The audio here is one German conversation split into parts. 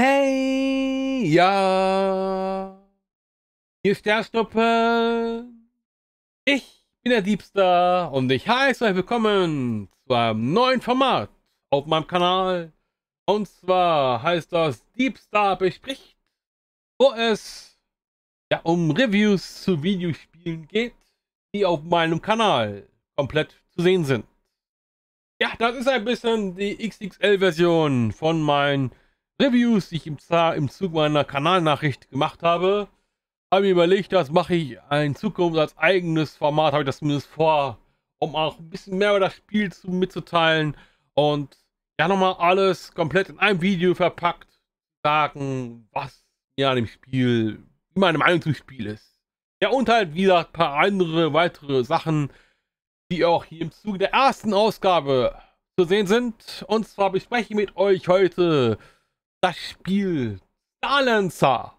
Hey, ja. Hier ist der Stoppe. Ich bin der Diebster und ich heiße euch willkommen zu einem neuen Format auf meinem Kanal. Und zwar heißt das Diebster bespricht, wo es ja um Reviews zu Videospielen geht, die auf meinem Kanal komplett zu sehen sind. Ja, das ist ein bisschen die XXL-Version von meinem Reviews, die ich im, im Zug meiner Kanalnachricht gemacht habe, habe ich überlegt, das mache ich in Zukunft als eigenes Format, habe ich das zumindest vor, um auch ein bisschen mehr über das Spiel zu, mitzuteilen und ja nochmal alles komplett in einem Video verpackt, sagen, was mir an dem Spiel, wie meine Meinung zum Spiel ist. Ja und halt wieder ein paar andere weitere Sachen, die auch hier im Zuge der ersten Ausgabe zu sehen sind. Und zwar bespreche ich mit euch heute das Spiel Silencer.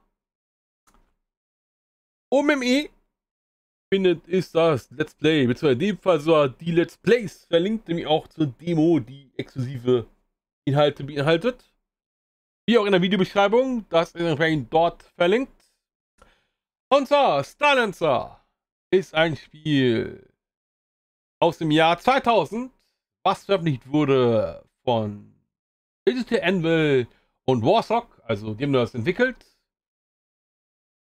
OMME findet ist das Let's Play, beziehungsweise in dem Fall sogar die Let's Plays, verlinkt nämlich auch zur Demo, die exklusive Inhalte beinhaltet. Wie auch in der Videobeschreibung, das ist entsprechend dort verlinkt. Und zwar, Silencer ist ein Spiel aus dem Jahr 2000, was veröffentlicht wurde von Digital Anvil und Warsock, also dem das entwickelt,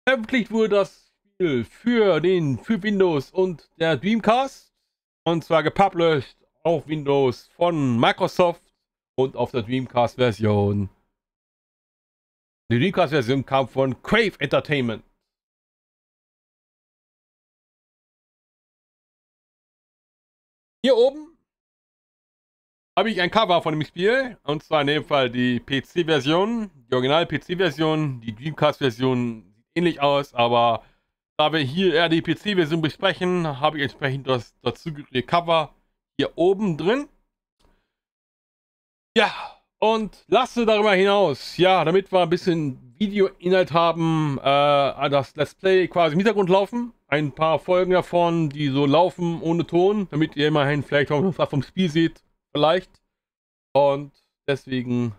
veröffentlicht wurde das Spiel für den für Windows und der Dreamcast. Und zwar gepublished auf Windows von Microsoft und auf der Dreamcast-Version. Die Dreamcast-Version kam von Crave Entertainment. Hier oben habe ich ein Cover von dem Spiel. Und zwar in dem Fall die PC-Version, die Original-PC-Version, die Dreamcast-Version sieht ähnlich aus, aber da wir hier eher die PC-Version besprechen, habe ich entsprechend das dazugehörige Cover hier oben drin. Ja, und lasse darüber hinaus, ja, damit wir ein bisschen Videoinhalt haben, äh, das Let's Play quasi im Hintergrund laufen. Ein paar Folgen davon, die so laufen ohne Ton, damit ihr immerhin vielleicht auch noch was vom Spiel seht vielleicht. Und deswegen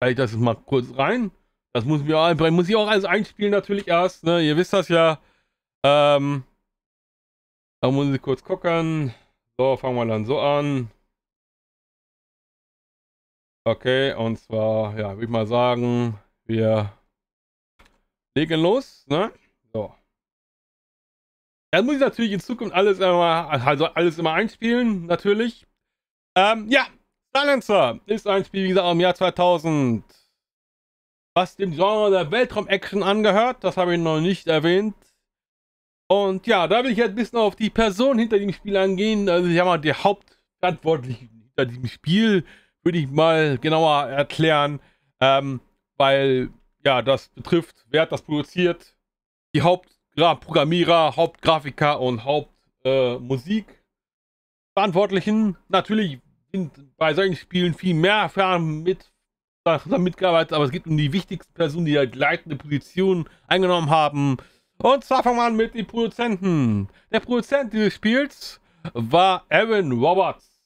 zeige ich das jetzt mal kurz rein. Das muss ich, auch, muss ich auch alles einspielen natürlich erst. Ne? Ihr wisst das ja. Ähm, da muss ich kurz gucken. So, fangen wir dann so an. Okay, und zwar, ja, würde ich mal sagen, wir legen los. Ne? So. Dann muss ich natürlich in Zukunft alles immer, also alles immer einspielen, natürlich. Ähm, ja, Silencer ist ein Spiel, wie gesagt, im Jahr 2000, was dem Genre der Weltraum-Action angehört. Das habe ich noch nicht erwähnt. Und ja, da will ich jetzt ein bisschen auf die Person hinter dem Spiel angehen. Also, ich habe mal die Hauptverantwortlichen hinter diesem Spiel, würde ich mal genauer erklären. Ähm, weil, ja, das betrifft, wer hat das produziert, die Hauptprogrammierer, Hauptgrafiker und Hauptmusikverantwortlichen. Äh, Natürlich sind bei solchen Spielen viel mehr Fern mit mitgearbeitet, aber es geht um die wichtigsten Personen, die halt leitende Positionen eingenommen haben. Und zwar fangen wir an mit den Produzenten. Der Produzent dieses Spiels war Aaron Roberts.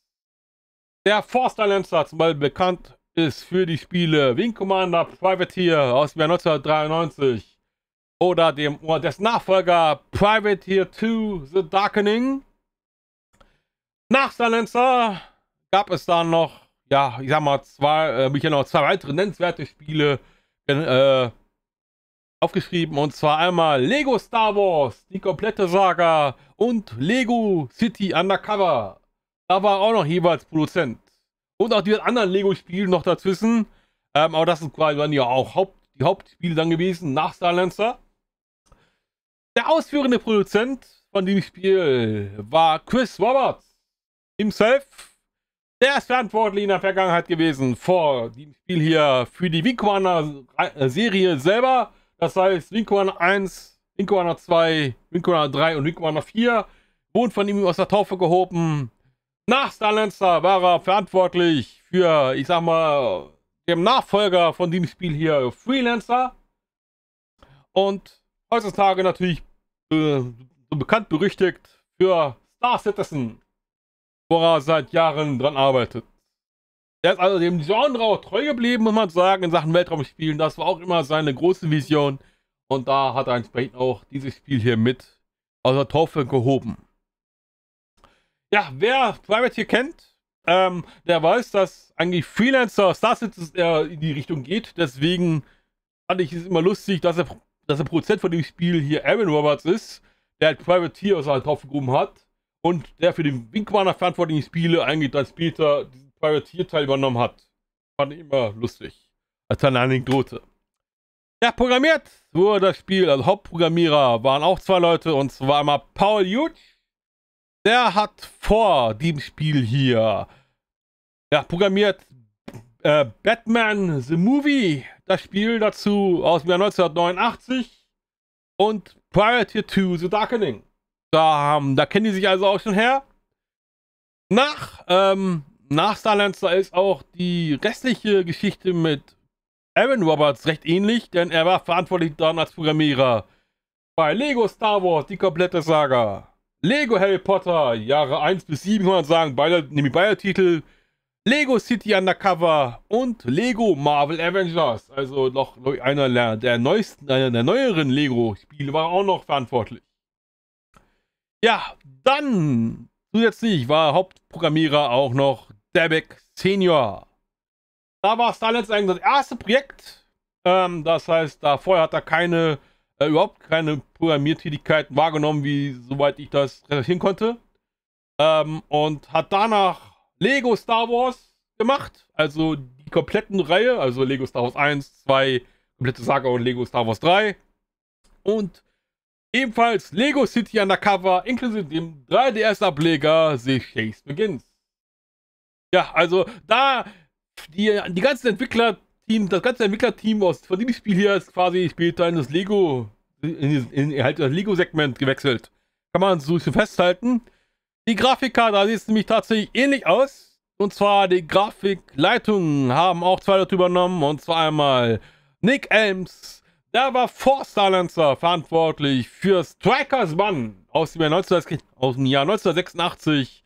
Der Force Lancer zum Beispiel bekannt ist für die Spiele Wing Commander Privateer aus dem Jahr 1993 oder dem oder dessen Nachfolger Privateer 2 The Darkening. Nach Silencer gab es dann noch, ja, ich sag mal, zwei, äh, mich ja noch zwei weitere nennenswerte Spiele äh, aufgeschrieben. Und zwar einmal Lego Star Wars, die komplette Saga und Lego City Undercover. Da war auch noch jeweils Produzent. Und auch die anderen Lego-Spiele noch dazwischen. Ähm, aber das sind quasi dann ja auch Haupt, die Hauptspiele dann gewesen nach Silencer. Der ausführende Produzent von dem Spiel war Chris Roberts himself. Der ist verantwortlich in der Vergangenheit gewesen vor dem Spiel hier für die Wing Commander Serie selber. Das heißt, Wing Commander 1, Wing Commander 2, Wing Commander 3 und Wing Commander 4 wurden von ihm aus der Taufe gehoben. Nach Starlancer war er verantwortlich für, ich sag mal, dem Nachfolger von dem Spiel hier, Freelancer. Und heutzutage natürlich äh, so bekannt berüchtigt für Star Citizen. Bora seit Jahren dran arbeitet. Er ist also dem Genre auch treu geblieben, muss man sagen, in Sachen Weltraumspielen. Das war auch immer seine große Vision. Und da hat er entsprechend auch dieses Spiel hier mit aus der Taufe gehoben. Ja, wer Private hier kennt, ähm, der weiß, dass eigentlich Freelancer Star Citizen eher in die Richtung geht. Deswegen fand ich es immer lustig, dass er, dass der Produzent von dem Spiel hier Aaron Roberts ist, der halt Privateer aus der Taufe gehoben hat und der für den Winkmanner verantwortlichen Spiele eigentlich dann später diesen Privateer-Teil übernommen hat. Fand ich immer lustig. Als eine Anekdote. Ja, programmiert wurde das Spiel, also Hauptprogrammierer waren auch zwei Leute und zwar einmal Paul Jutsch. Der hat vor dem Spiel hier ja, programmiert äh, Batman The Movie, das Spiel dazu aus dem Jahr 1989 und Priority to The Darkening. Da da kennen die sich also auch schon her. Nach, ähm, nach Starlancer ist auch die restliche Geschichte mit Evan Roberts recht ähnlich, denn er war verantwortlich dann als Programmierer bei Lego Star Wars, die komplette Saga. Lego Harry Potter, Jahre 1 bis 7 kann man sagen, beide, nämlich beide Titel. Lego City Undercover und Lego Marvel Avengers. Also noch einer der neuesten, einer der neueren Lego-Spiele war auch noch verantwortlich. Ja, dann zusätzlich war Hauptprogrammierer auch noch Debek Senior. Da war Starlands eigentlich das erste Projekt. Ähm, das heißt, da vorher hat er keine, äh, überhaupt keine Programmiertätigkeiten wahrgenommen, wie soweit ich das recherchieren konnte. Ähm, und hat danach Lego Star Wars gemacht. Also die kompletten Reihe, also Lego Star Wars 1, 2, komplette Saga und Lego Star Wars 3. Und Ebenfalls Lego City Undercover inklusive dem 3DS-Ableger The Chase Begins. Ja, also da die, die ganzen Entwicklerteam, das ganze Entwicklerteam aus von diesem Spiel hier ist quasi später in das Lego in, in, halt das Lego-Segment gewechselt. Kann man so festhalten. Die Grafikkarte, sieht nämlich tatsächlich ähnlich aus. Und zwar die Grafikleitungen haben auch zwei Leute übernommen. Und zwar einmal Nick Elms da war Four Silencer verantwortlich für Strikers One aus dem Jahr, 19, aus dem Jahr 1986,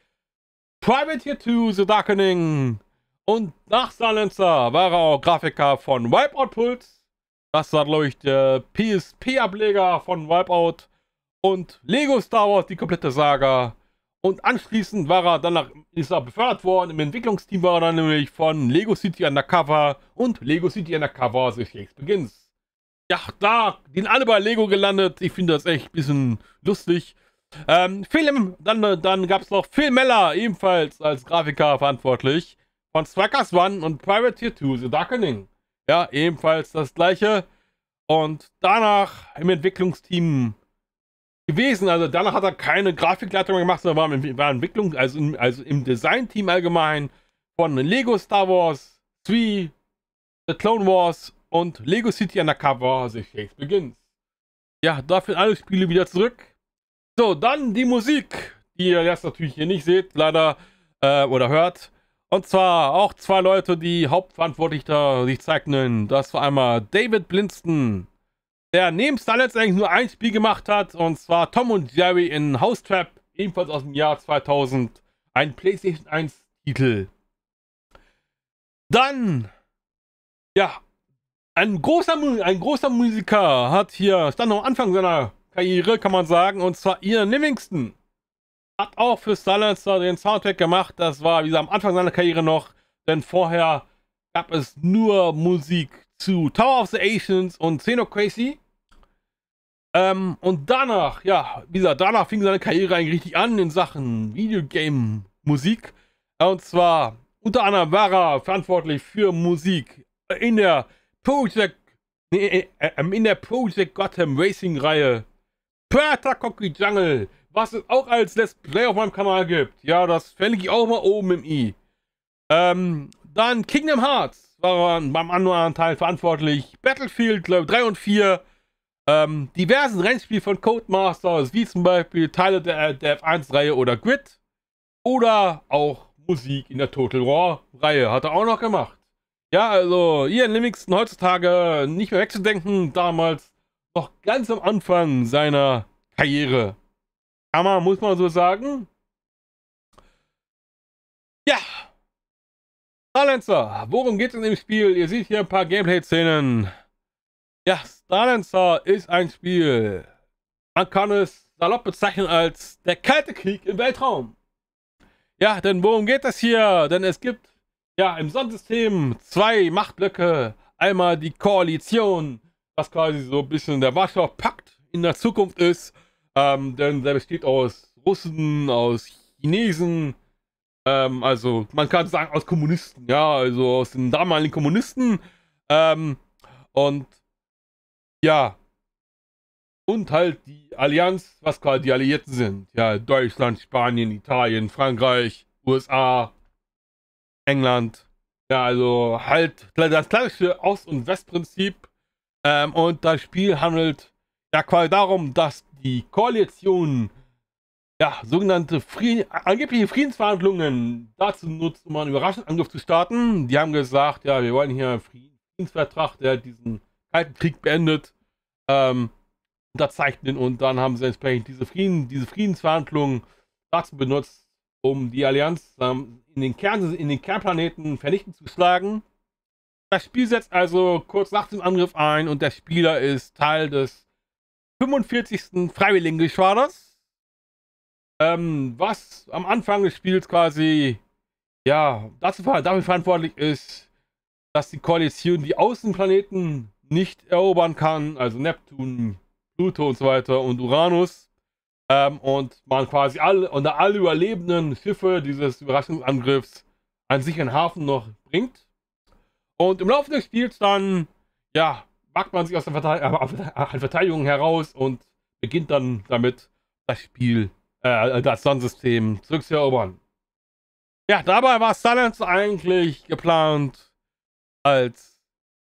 Privateer 2 The Darkening und nach Silencer war er auch Grafiker von Wipeout Pulse. Das war, glaube ich, der PSP-Ableger von Wipeout und Lego Star Wars, die komplette Saga. Und anschließend war er danach ist er befördert worden. Im Entwicklungsteam war er dann nämlich von Lego City Undercover und Lego City Undercover The Shakes Begins ja, da, sind alle bei Lego gelandet. Ich finde das echt ein bisschen lustig. Ähm, Film, dann, dann gab es noch Phil Meller, ebenfalls als Grafiker verantwortlich, von Strikers One und Privateer 2, The Darkening. Ja, ebenfalls das gleiche. Und danach im Entwicklungsteam gewesen. Also danach hat er keine Grafikleitung gemacht, sondern war im, war Entwicklung, also im, also im Designteam allgemein von Lego Star Wars 3, The Clone Wars und Lego City Undercover The Chase Begins. Ja, dafür alle Spiele wieder zurück. So, dann die Musik, die ihr jetzt natürlich hier nicht seht, leider, äh, oder hört. Und zwar auch zwei Leute, die hauptverantwortlich da sich zeichnen. Das war einmal David Blinston, der neben Starlets eigentlich nur ein Spiel gemacht hat, und zwar Tom und Jerry in House Trap, ebenfalls aus dem Jahr 2000, ein PlayStation 1 Titel. Dann, ja, ein großer, ein großer Musiker hat hier, stand am Anfang seiner Karriere, kann man sagen, und zwar Ian Livingston. Hat auch für Silencer den Soundtrack gemacht, das war, wie gesagt, am Anfang seiner Karriere noch, denn vorher gab es nur Musik zu Tower of the Asians und Xenocracy. Ähm, und danach, ja, wie gesagt, danach fing seine Karriere eigentlich richtig an in Sachen Videogame-Musik. Äh, und zwar unter anderem war er verantwortlich für Musik in der Project, nee, äh, äh ähm, in der Project Gotham Racing Reihe. Cocky Jungle, was es auch als Let's Play auf meinem Kanal gibt. Ja, das verlinke ich auch mal oben im i. Ähm, dann Kingdom Hearts war beim anderen Teil verantwortlich. Battlefield, glaube 3 und 4. Ähm, diversen Rennspiel von Codemasters, wie zum Beispiel Teile der, der F1-Reihe oder Grid. Oder auch Musik in der Total War-Reihe hat er auch noch gemacht. Ja, also Ian Livingston heutzutage nicht mehr wegzudenken, damals noch ganz am Anfang seiner Karriere. Aber muss man so sagen. Ja. Starlancer, worum geht es in dem Spiel? Ihr seht hier ein paar Gameplay-Szenen. Ja, Starlancer ist ein Spiel. Man kann es salopp bezeichnen als der kalte Krieg im Weltraum. Ja, denn worum geht es hier? Denn es gibt ja, im Sonnensystem zwei Machtblöcke. Einmal die Koalition, was quasi so ein bisschen der warschau Pakt in der Zukunft ist. Ähm, denn der besteht aus Russen, aus Chinesen, ähm, also man kann sagen aus Kommunisten, ja, also aus den damaligen Kommunisten. Ähm, und ja, und halt die Allianz, was quasi die Alliierten sind. Ja, Deutschland, Spanien, Italien, Frankreich, USA, England. Ja, also halt das klassische Ost- und West-Prinzip. Ähm, und das Spiel handelt ja quasi darum, dass die Koalition ja, sogenannte Frieden, angebliche Friedensverhandlungen dazu nutzt, um einen überraschenden Angriff zu starten. Die haben gesagt, ja, wir wollen hier einen Friedensvertrag, der diesen Kalten Krieg beendet, ähm, unterzeichnen und dann haben sie entsprechend diese, Frieden, diese Friedensverhandlungen dazu benutzt, um die Allianz ähm, in, den Kern, in den Kernplaneten vernichten zu schlagen. Das Spiel setzt also kurz nach dem Angriff ein und der Spieler ist Teil des 45. Freiwilligengeschwaders, ähm, was am Anfang des Spiels quasi ja, dazu, dafür verantwortlich ist, dass die Koalition die Außenplaneten nicht erobern kann, also Neptun, Pluto und so weiter und Uranus. Ähm, und man quasi alle, unter alle überlebenden Schiffe dieses Überraschungsangriffs an sich sicheren Hafen noch bringt. Und im Laufe des Spiels dann, ja, wagt man sich aus der äh, äh, Verteidigung heraus und beginnt dann damit, das Spiel, äh, das Sonnensystem zurückzuerobern. Ja, dabei war Silence eigentlich geplant als,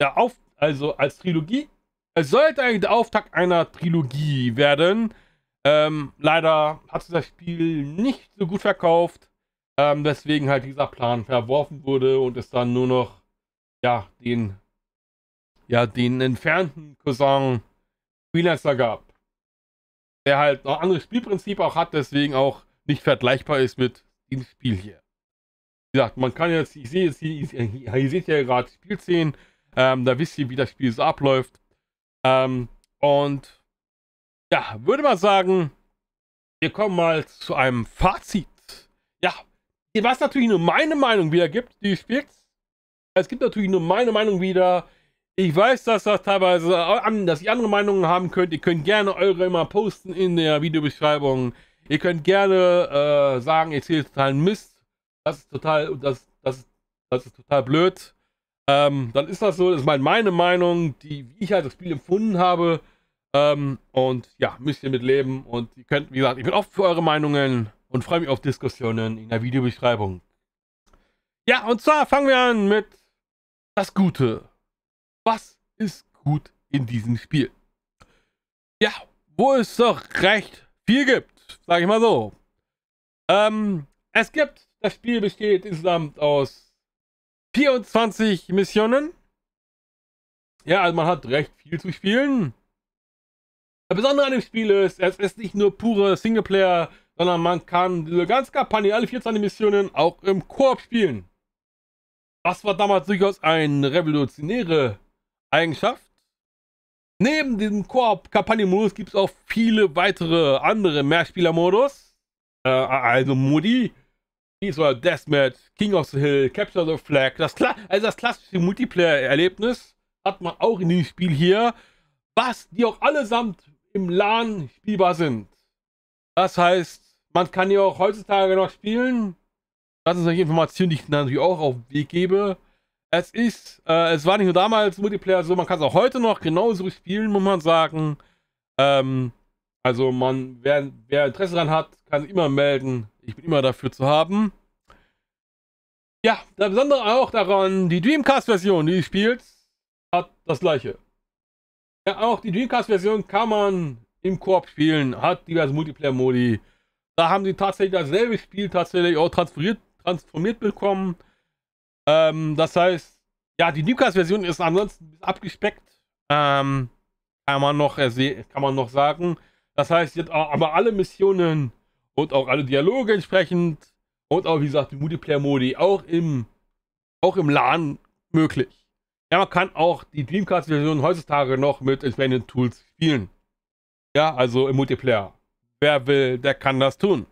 ja, auf, also als Trilogie. Es sollte eigentlich der Auftakt einer Trilogie werden, ähm, leider hat sich das Spiel nicht so gut verkauft, ähm, deswegen halt dieser Plan verworfen wurde und es dann nur noch ja den ja den entfernten Cousin Freelancer gab, der halt noch anderes Spielprinzip auch hat, deswegen auch nicht vergleichbar ist mit dem Spiel hier. Wie gesagt, man kann jetzt, ich sehe jetzt, hier, ihr seht ja gerade Spielszenen, ähm, da wisst ihr, wie das Spiel so abläuft. Ähm, und ja, würde man sagen, wir kommen mal zu einem Fazit. Ja, was natürlich nur meine Meinung wieder gibt, die spielt. Es gibt natürlich nur meine Meinung wieder. Ich weiß, dass das teilweise, dass ihr andere Meinungen haben könnt. Ihr könnt gerne eure immer posten in der Videobeschreibung. Ihr könnt gerne äh, sagen, ich sehe totalen Mist. Das ist total, das, das, das ist total blöd. Ähm, dann ist das so, das ist meine Meinung, die, wie ich halt das Spiel empfunden habe. Ähm, und ja, müsst ihr mit leben. Und ihr könnt, wie gesagt, ich bin offen für eure Meinungen und freue mich auf Diskussionen in der Videobeschreibung. Ja, und zwar fangen wir an mit das Gute. Was ist gut in diesem Spiel? Ja, wo es doch recht viel gibt, sage ich mal so. Ähm, es gibt, das Spiel besteht insgesamt aus 24 Missionen. Ja, also man hat recht viel zu spielen. Das Besondere an dem Spiel ist, es ist nicht nur pure Singleplayer, sondern man kann diese ganze Kampagne, alle 14 Missionen auch im Koop spielen. Das war damals durchaus eine revolutionäre Eigenschaft. Neben diesem Koop-Kampagnenmodus gibt es auch viele weitere andere Mehrspieler-Modus, äh, also Modi, wie so Deathmatch, King of the Hill, Capture the Flag. Das, also das klassische Multiplayer-Erlebnis hat man auch in dem Spiel hier, was die auch allesamt im LAN spielbar sind. Das heißt, man kann die auch heutzutage noch spielen. Das ist eine Information, die ich natürlich auch auf den Weg gebe. Es ist, äh, es war nicht nur damals Multiplayer so, man kann es auch heute noch genauso spielen, muss man sagen. Ähm, also man, wer, wer Interesse daran hat, kann sich immer melden. Ich bin immer dafür zu haben. Ja, das Besondere auch daran, die Dreamcast-Version, die ich spielt, hat das gleiche. Ja, auch die Dreamcast-Version kann man im Koop spielen, hat diverse Multiplayer-Modi. Da haben sie tatsächlich dasselbe Spiel tatsächlich auch transferiert, transformiert bekommen. Ähm, das heißt, ja, die Dreamcast-Version ist ansonsten abgespeckt. Ähm, kann man noch kann man noch sagen. Das heißt, jetzt aber alle Missionen und auch alle Dialoge entsprechend und auch wie gesagt die Multiplayer-Modi auch im auch im LAN möglich. Ja, man kann auch die Dreamcast-Version heutzutage noch mit entsprechenden Tools spielen. Ja, also im Multiplayer. Wer will, der kann das tun.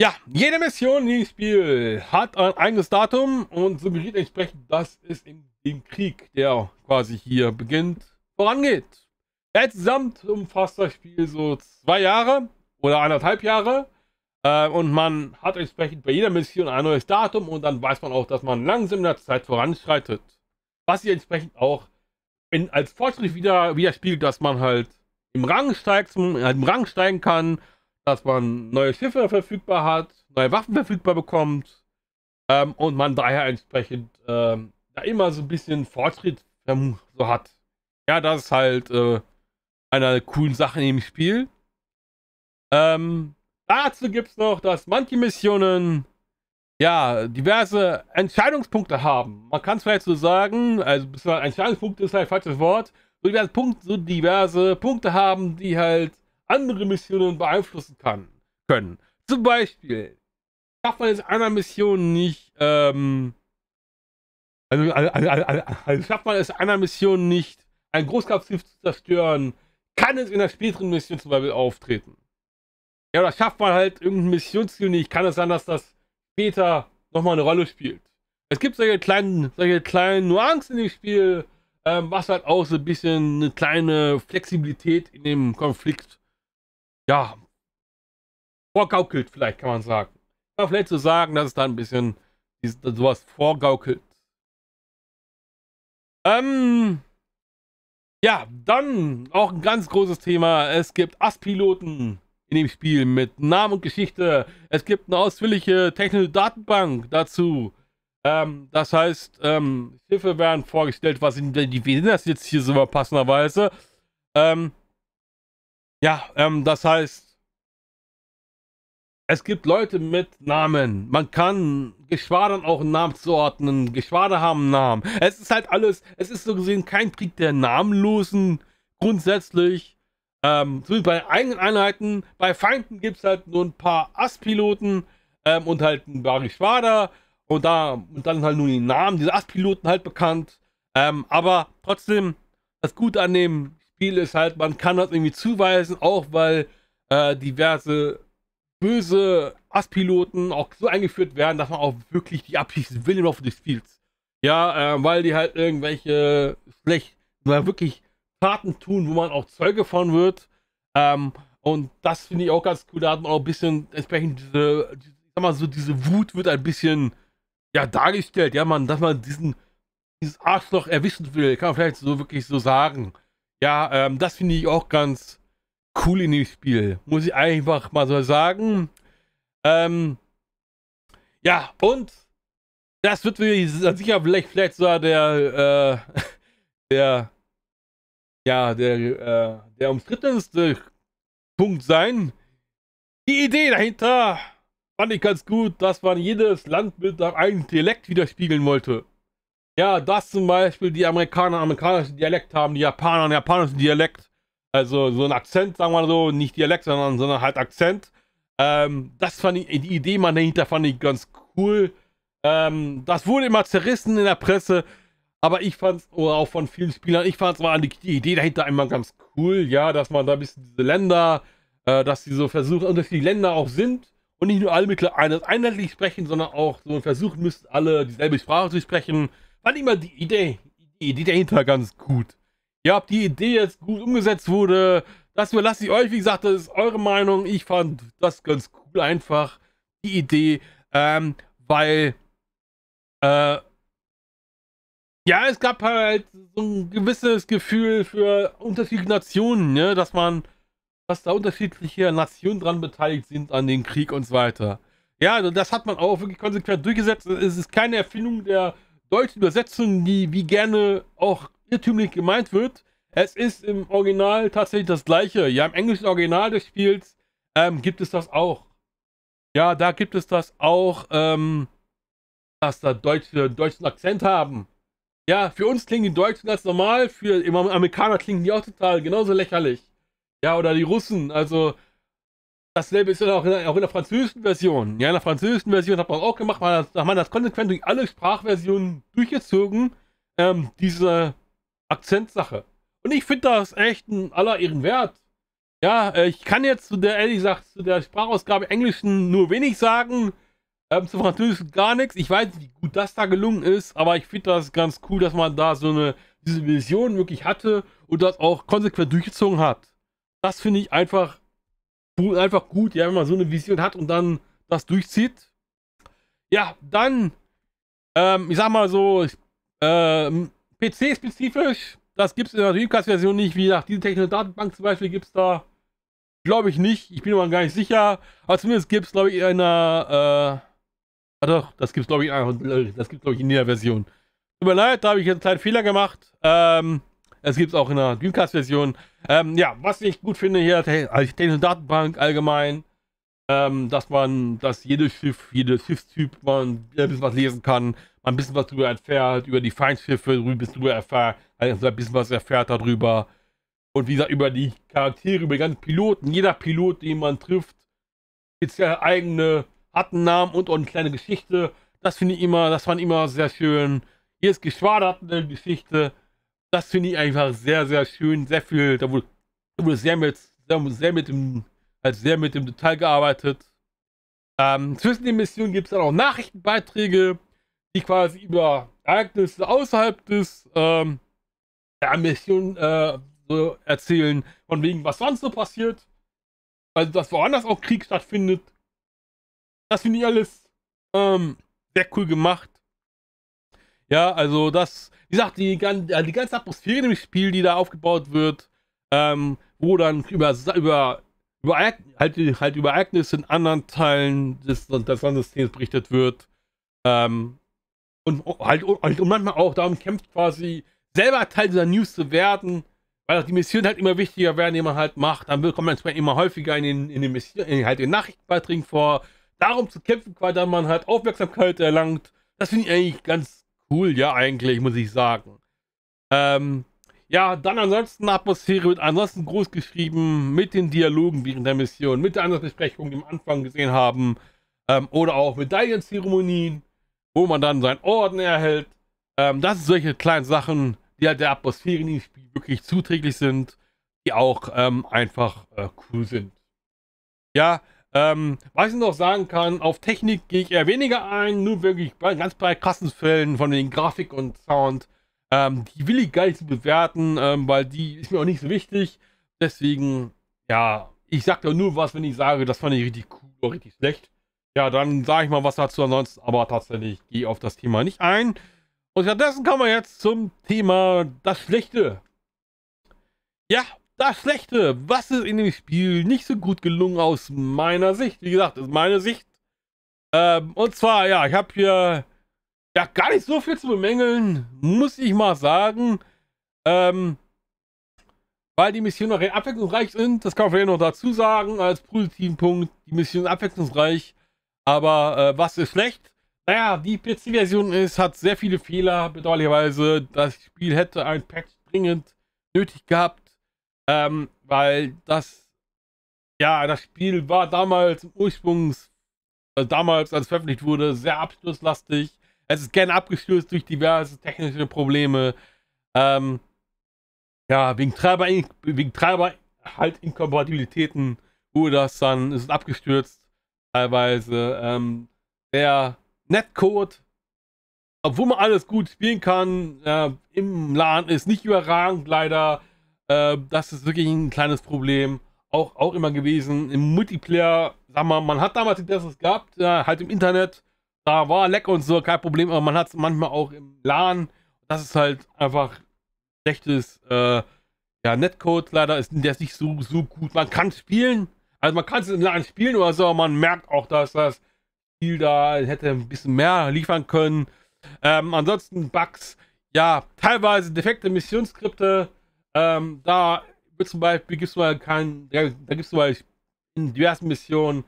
Ja, jede Mission in dem Spiel hat ein eigenes Datum und suggeriert entsprechend, dass es in im Krieg, der quasi hier beginnt, vorangeht. Insgesamt umfasst das Spiel so zwei Jahre oder anderthalb Jahre äh, und man hat entsprechend bei jeder Mission ein neues Datum und dann weiß man auch, dass man langsam in der Zeit voranschreitet. Was sich entsprechend auch in, als Fortschritt wieder widerspiegelt, dass man halt im Rang steigt, halt im Rang steigen kann, dass man neue Schiffe verfügbar hat, neue Waffen verfügbar bekommt ähm, und man daher entsprechend ähm, da immer so ein bisschen Fortschritt ähm, so hat. Ja, das ist halt äh, eine der coolen Sachen im Spiel. Ähm, Dazu gibt es noch, dass manche Missionen ja diverse Entscheidungspunkte haben. Man kann es vielleicht so sagen, also Entscheidungspunkt ist halt falsches Wort, so diverse, Punkte, so diverse Punkte haben, die halt andere Missionen beeinflussen kann, können. Zum Beispiel schafft man jetzt einer Mission nicht, ähm, also, also, also, also, schafft man es einer Mission nicht, ein Großkampfschiff zu zerstören, kann es in der späteren Mission zum Beispiel auftreten. Ja, oder schafft man halt irgendein Missionsziel nicht. Kann es sein, dass das später nochmal eine Rolle spielt. Es gibt solche kleinen, solche kleinen Nuancen im Spiel, ähm, was halt auch so ein bisschen eine kleine Flexibilität in dem Konflikt, ja, vorgaukelt, vielleicht kann man sagen. Kann vielleicht so sagen, dass es da ein bisschen sowas vorgaukelt. Ähm, ja, dann auch ein ganz großes Thema. Es gibt Ass-Piloten in dem Spiel mit Namen und Geschichte. Es gibt eine ausführliche technische Datenbank dazu. Ähm, das heißt, ähm, Schiffe werden vorgestellt, was sind denn die wie sind das jetzt hier so passenderweise? Ähm, ja, ähm, das heißt, es gibt Leute mit Namen. Man kann Geschwadern auch einen Namen zuordnen. Geschwader haben einen Namen. Es ist halt alles, es ist so gesehen kein Krieg der Namenlosen grundsätzlich, ähm, bei eigenen Einheiten, bei Feinden gibt es halt nur ein paar ass ähm, und halt ein paar Geschwader und da und dann halt nur die Namen dieser ass halt bekannt. Ähm, aber trotzdem, das Gute an dem Spiel ist halt, man kann das irgendwie zuweisen, auch weil äh, diverse böse ass auch so eingeführt werden, dass man auch wirklich die abschießen will im Laufe des Spiels. Ja, äh, weil die halt irgendwelche schlecht, weil wirklich Fahrten tun, wo man auch Zeuge von wird. Ähm, und das finde ich auch ganz cool. Da hat man auch ein bisschen entsprechend diese, ich sag mal so, diese Wut wird ein bisschen ja, dargestellt, ja, man, dass man diesen dieses Arschloch erwischen will, kann man vielleicht so wirklich so sagen. Ja, ähm, das finde ich auch ganz cool in dem Spiel. Muss ich einfach mal so sagen. Ähm, ja, und das wird mir sicher vielleicht, vielleicht sogar der, äh, der ja, der, äh, der umstrittenste Punkt sein. Die Idee dahinter fand ich ganz gut, dass man jedes Land mit einem eigenen Dialekt widerspiegeln wollte. Ja, dass zum Beispiel die Amerikaner amerikanischen Dialekt haben, die Japaner einen japanischen Dialekt. Also so ein Akzent, sagen wir so, nicht Dialekt, sondern, sondern halt Akzent. Ähm, das fand ich, die Idee man dahinter fand ich ganz cool. Ähm, das wurde immer zerrissen in der Presse. Aber ich fand es, oh, auch von vielen Spielern, ich fand es mal die, die Idee dahinter einmal ganz cool, ja, dass man da ein bisschen diese Länder, äh, dass sie so versuchen, und dass die Länder auch sind und nicht nur alle mit einheitlich sprechen, sondern auch so versuchen müssen, alle dieselbe Sprache zu sprechen. Fand immer die Idee, die Idee dahinter ganz gut. Ja, ob die Idee jetzt gut umgesetzt wurde, das überlasse ich euch. Wie gesagt, das ist eure Meinung. Ich fand das ganz cool einfach, die Idee, ähm, weil, äh, ja, es gab halt so ein gewisses Gefühl für unterschiedliche Nationen, ne? dass man, dass da unterschiedliche Nationen dran beteiligt sind an den Krieg und so weiter. Ja, also das hat man auch wirklich konsequent durchgesetzt. Es ist keine Erfindung der deutschen Übersetzung, die wie gerne auch irrtümlich gemeint wird. Es ist im Original tatsächlich das gleiche. Ja, im englischen Original des Spiels ähm, gibt es das auch. Ja, da gibt es das auch, ähm, dass da Deutsche deutschen Akzent haben. Ja, für uns klingen die Deutschen ganz normal, für im Amerikaner klingen die auch total genauso lächerlich. Ja, oder die Russen, also dasselbe ist ja auch in, der, auch in der französischen Version. Ja, in der französischen Version hat man auch gemacht, man hat, man das konsequent durch alle Sprachversionen durchgezogen, ähm, diese Akzentsache. Und ich finde das echt in aller Ehren wert. Ja, äh, ich kann jetzt zu der, ehrlich gesagt, zu der Sprachausgabe Englischen nur wenig sagen. Ähm, zu Französisch gar nichts. Ich weiß nicht, wie gut das da gelungen ist, aber ich finde das ganz cool, dass man da so eine diese Vision wirklich hatte und das auch konsequent durchgezogen hat. Das finde ich einfach, einfach gut, ja, wenn man so eine Vision hat und dann das durchzieht. Ja, dann, ähm, ich sag mal so, ähm, PC-spezifisch, das gibt es in der Dreamcast-Version nicht, wie nach diese technische Datenbank zum Beispiel gibt es da, glaube ich, nicht. Ich bin mir gar nicht sicher, aber zumindest gibt es, glaube ich, in einer, äh, Ah doch, das gibt's glaube ich, ah, äh, das gibt's glaube ich in der Version. Tut mir leid, da habe ich jetzt einen kleinen Fehler gemacht. Ähm, es gibt es auch in der Dreamcast-Version. Ähm, ja, was ich gut finde hier, also technische Datenbank allgemein, ähm, dass man, dass jedes Schiff, jedes Schiffstyp man ein bisschen was lesen kann, man ein bisschen was darüber erfährt, über die Feindschiffe, ein bisschen darüber erfährt, also ein bisschen was erfährt darüber. Und wie gesagt, über die Charaktere, über die ganzen Piloten, jeder Pilot, den man trifft, speziell eigene hat einen Namen und auch eine kleine Geschichte. Das finde ich immer, das fand ich immer sehr schön. Hier ist Geschwader hat eine Geschichte. Das finde ich einfach sehr, sehr schön. Sehr viel, da wurde, da wurde sehr mit, sehr, sehr mit dem, halt sehr mit dem Detail gearbeitet. Ähm, zwischen den Missionen gibt es dann auch Nachrichtenbeiträge, die quasi über Ereignisse außerhalb des ähm, der Mission äh, erzählen, von wegen, was sonst so passiert. Also, dass woanders auch Krieg stattfindet. Das finde ich alles ähm, sehr cool gemacht. Ja, also das, wie gesagt, die, die ganze Atmosphäre im Spiel, die da aufgebaut wird, ähm, wo dann über, über, über halt, halt über Ereignisse in anderen Teilen des, des Landessystems berichtet wird. Ähm, und halt und, halt, und manchmal auch darum kämpft quasi selber Teil dieser News zu werden, weil auch die Missionen halt immer wichtiger werden, die man halt macht. Dann kommt man immer häufiger in den, in den Missionen, halt den Nachrichtenbeiträgen vor darum zu kämpfen, weil dann man halt Aufmerksamkeit erlangt. Das finde ich eigentlich ganz cool, ja, eigentlich, muss ich sagen. Ähm, ja, dann ansonsten Atmosphäre wird ansonsten groß geschrieben mit den Dialogen während der Mission, mit der Anlassbesprechung, die wir am Anfang gesehen haben, ähm, oder auch Medaillenzeremonien, wo man dann seinen Orden erhält. Ähm, das sind solche kleinen Sachen, die halt der Atmosphäre in dem Spiel wirklich zuträglich sind, die auch ähm, einfach äh, cool sind. Ja, ähm, was ich noch sagen kann, auf Technik gehe ich eher weniger ein, nur wirklich bei, ganz bei krassen Fällen von den Grafik und Sound. Ähm, die will ich gar nicht zu bewerten, ähm, weil die ist mir auch nicht so wichtig. Deswegen, ja, ich sag da nur was, wenn ich sage, das fand ich richtig cool oder richtig schlecht. Ja, dann sage ich mal was dazu, ansonsten aber tatsächlich gehe ich auf das Thema nicht ein. Und stattdessen kommen wir jetzt zum Thema das Schlechte. Ja, das Schlechte, was ist in dem Spiel nicht so gut gelungen aus meiner Sicht. Wie gesagt, ist meine Sicht. Ähm, und zwar, ja, ich habe hier ja gar nicht so viel zu bemängeln, muss ich mal sagen. Ähm, weil die Missionen noch abwechslungsreich sind. Das kann man vielleicht noch dazu sagen, als positiven Punkt. Die Mission ist abwechslungsreich. Aber äh, was ist schlecht? Naja, die PC-Version ist, hat sehr viele Fehler, bedauerlicherweise. Das Spiel hätte ein Patch dringend nötig gehabt. Ähm, weil das, ja, das Spiel war damals im Ursprungs, also damals, als es veröffentlicht wurde, sehr absturzlastig. Es ist gern abgestürzt durch diverse technische Probleme. Ähm, ja, wegen Treiber, wegen Treiber halt Inkompatibilitäten wurde das dann, ist abgestürzt teilweise. Ähm, der Netcode, obwohl man alles gut spielen kann, äh, im LAN ist nicht überragend leider. Ähm, das ist wirklich ein kleines Problem. Auch, auch immer gewesen. Im Multiplayer, sag mal, man hat damals die Tests gehabt, ja, äh, halt im Internet. Da war Leck und so, kein Problem, aber man hat es manchmal auch im LAN. Das ist halt einfach schlechtes äh, ja, Netcode. Leider ist der nicht so, so gut. Man kann spielen, also man kann es im LAN spielen oder so, aber man merkt auch, dass das Spiel da hätte ein bisschen mehr liefern können. Ähm, ansonsten Bugs, ja, teilweise defekte Missionsskripte, ähm, da zum Beispiel gibt es mal keinen, da, da gibt es zum Beispiel in diversen Missionen,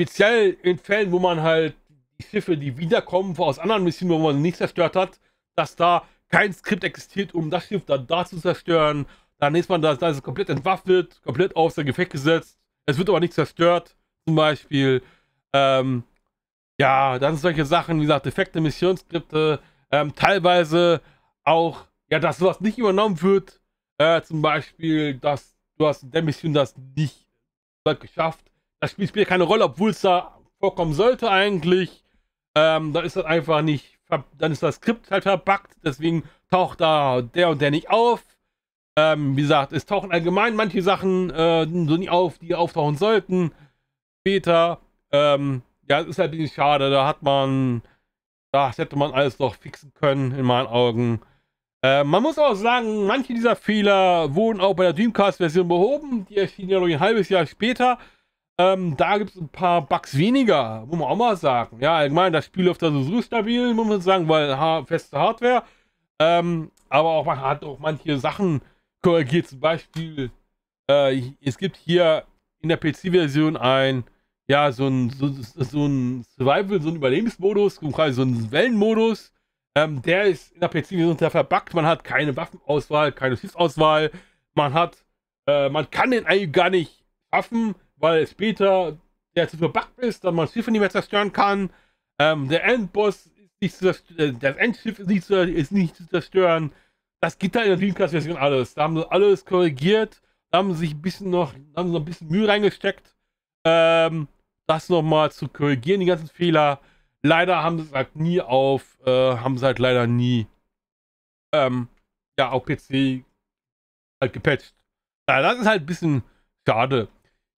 speziell in Fällen, wo man halt die Schiffe, die wiederkommen aus anderen Missionen, wo man nicht zerstört hat, dass da kein Skript existiert, um das Schiff dann da zu zerstören. Dann ist man da, da ist es komplett entwaffnet, komplett außer Gefecht gesetzt. Es wird aber nicht zerstört, zum Beispiel. Ähm, ja, dann solche Sachen, wie gesagt, defekte Missionsskripte, ähm, teilweise auch, ja, dass sowas nicht übernommen wird, äh, zum Beispiel, dass du hast in der Mission das nicht geschafft. Das Spiel spielt keine Rolle, obwohl es da vorkommen sollte eigentlich. Ähm, dann ist das einfach nicht, dann ist das Skript halt verpackt, deswegen taucht da der und der nicht auf. Ähm, wie gesagt, es tauchen allgemein manche Sachen äh, so nicht auf, die auftauchen sollten. Später, ähm, ja, ist halt ein bisschen schade, da hat man, da hätte man alles doch fixen können, in meinen Augen. Äh, man muss auch sagen, manche dieser Fehler wurden auch bei der Dreamcast-Version behoben. Die erschienen ja noch ein halbes Jahr später. Ähm, da gibt es ein paar Bugs weniger, muss man auch mal sagen. Ja, allgemein, das Spiel läuft da so, so stabil, muss man sagen, weil ha feste Hardware. Ähm, aber auch man hat auch manche Sachen korrigiert. Zum Beispiel, äh, es gibt hier in der PC-Version ein, ja, so ein, so, so ein Survival, so ein Überlebensmodus, so ein Wellenmodus. Ähm, der ist in der PC-Version sehr verbuggt. Man hat keine Waffenauswahl, keine Schießauswahl. Man hat, äh, man kann den eigentlich gar nicht schaffen, weil später der zu verbuggt ist, dass man das Schiff nicht mehr zerstören kann. Ähm, der Endboss ist nicht zu zerstören, äh, das Endschiff ist nicht zu, ist nicht zu zerstören. Das geht da in der Dreamcast-Version alles. Da haben sie alles korrigiert. Da haben sie sich ein bisschen noch, haben sie noch ein bisschen Mühe reingesteckt, ähm, das nochmal zu korrigieren, die ganzen Fehler leider haben sie halt nie auf, äh, haben sie halt leider nie ähm, ja auf PC halt gepatcht. Ja, das ist halt ein bisschen schade.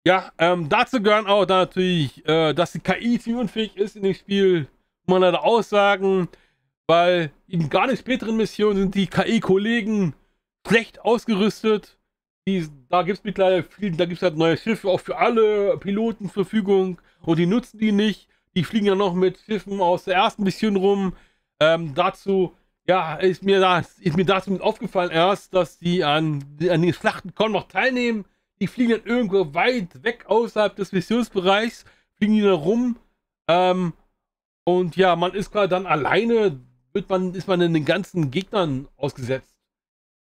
Ja, ähm, dazu gehören auch dann natürlich, äh, dass die KI teamunfähig ist in dem Spiel, muss man leider aussagen, weil in gar nicht späteren Missionen sind die KI-Kollegen schlecht ausgerüstet. Die, da gibt es mittlerweile viel, da gibt es halt neue Schiffe auch für alle Piloten zur Verfügung und die nutzen die nicht. Die fliegen ja noch mit Schiffen aus der ersten Mission rum. Ähm, dazu, ja, ist mir, das, ist mir dazu aufgefallen erst, dass die an, an den Schlachten kaum noch teilnehmen. Die fliegen dann irgendwo weit weg außerhalb des Missionsbereichs, fliegen die da rum. Ähm, und ja, man ist gerade dann alleine, wird man, ist man in den ganzen Gegnern ausgesetzt.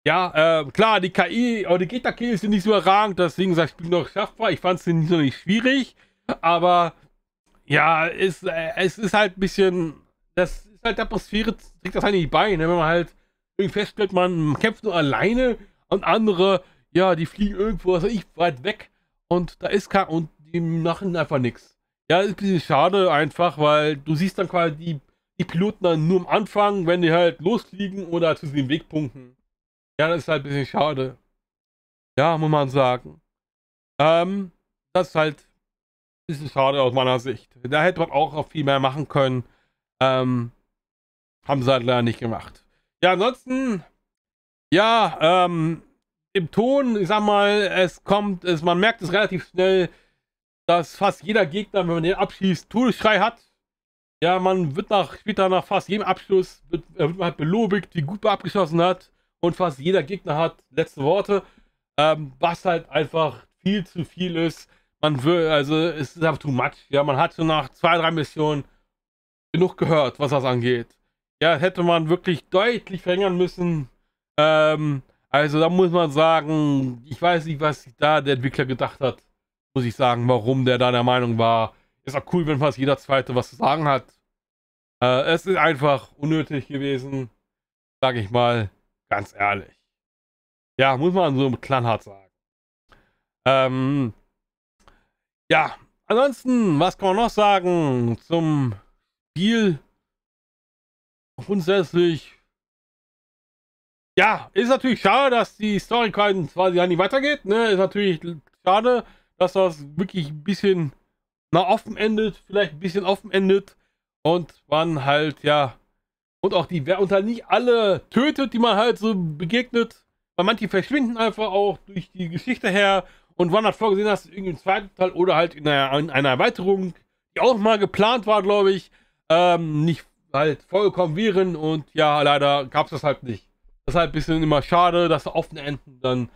Ja, äh, klar, die KI aber die Gegner-KI ist nicht so erragend, deswegen sag ich, ich bin noch schaffbar. Ich fand es nicht so nicht schwierig, aber ja, ist, äh, es ist halt ein bisschen. Das ist halt Atmosphäre, trägt das eigentlich halt bei, ne? wenn man halt irgendwie feststellt, man kämpft nur alleine und andere, ja, die fliegen irgendwo, also ich weit weg und da ist kein. und die machen einfach nichts. Ja, ist ein bisschen schade einfach, weil du siehst dann quasi die, die Piloten dann nur am Anfang, wenn die halt losfliegen oder zu den Wegpunkten. Ja, das ist halt ein bisschen schade. Ja, muss man sagen. Ähm, das ist halt ist es schade aus meiner Sicht. Da hätte man auch noch viel mehr machen können. Ähm, haben sie halt leider nicht gemacht. Ja, ansonsten, ja, ähm, im Ton, ich sag mal, es kommt, es, man merkt es relativ schnell, dass fast jeder Gegner, wenn man den abschießt, Todesschrei hat. Ja, man wird nach, später nach fast jedem Abschluss, wird, wird man halt belobigt, wie gut man abgeschossen hat. Und fast jeder Gegner hat letzte Worte, ähm, was halt einfach viel zu viel ist man will, also es ist einfach too much. Ja, man hatte nach zwei, drei Missionen genug gehört, was das angeht. Ja, hätte man wirklich deutlich verringern müssen. Ähm, also da muss man sagen, ich weiß nicht, was da der Entwickler gedacht hat. Muss ich sagen, warum der da der Meinung war. Ist auch cool, wenn fast jeder Zweite was zu sagen hat. Äh, es ist einfach unnötig gewesen, sage ich mal, ganz ehrlich. Ja, muss man so mit knallhart sagen. Ähm, ja, ansonsten, was kann man noch sagen zum Spiel? Grundsätzlich, ja, ist natürlich schade, dass die Story quasi ja nicht weitergeht. Ne? Ist natürlich schade, dass das wirklich ein bisschen nach offen endet, vielleicht ein bisschen offen endet und man halt, ja, und auch die, und halt nicht alle tötet, die man halt so begegnet, weil manche verschwinden einfach auch durch die Geschichte her und wann hat vorgesehen hast, irgendwie im zweiten Teil oder halt in einer, in einer Erweiterung, die auch mal geplant war, glaube ich, ähm, nicht halt vollkommen wären und ja, leider gab es das halt nicht. Das ist halt ein bisschen immer schade, dass offene Enden dann,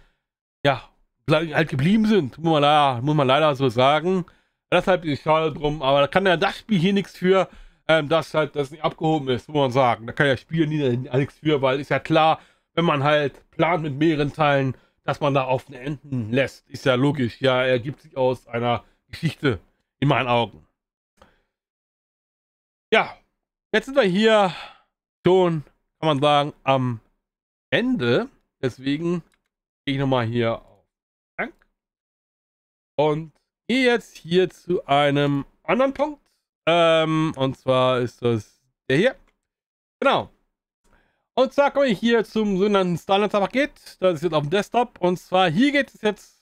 ja, halt geblieben sind, muss man leider, muss man leider so sagen. Deshalb ist es schade drum, aber da kann ja das Spiel hier nichts für, ähm, dass halt das nicht abgehoben ist, muss man sagen. Da kann ja Spiel nie, nichts für, weil ist ja klar, wenn man halt plant mit mehreren Teilen, dass man da offen enden lässt. Ist ja logisch. Ja, ergibt sich aus einer Geschichte in meinen Augen. Ja, jetzt sind wir hier schon, kann man sagen, am Ende. Deswegen gehe ich nochmal hier auf Dank und gehe jetzt hier zu einem anderen Punkt. Ähm, und zwar ist das der hier. Genau. Und zwar komme ich hier zum sogenannten Starlancer-Paket. Das ist jetzt auf dem Desktop. Und zwar hier geht es jetzt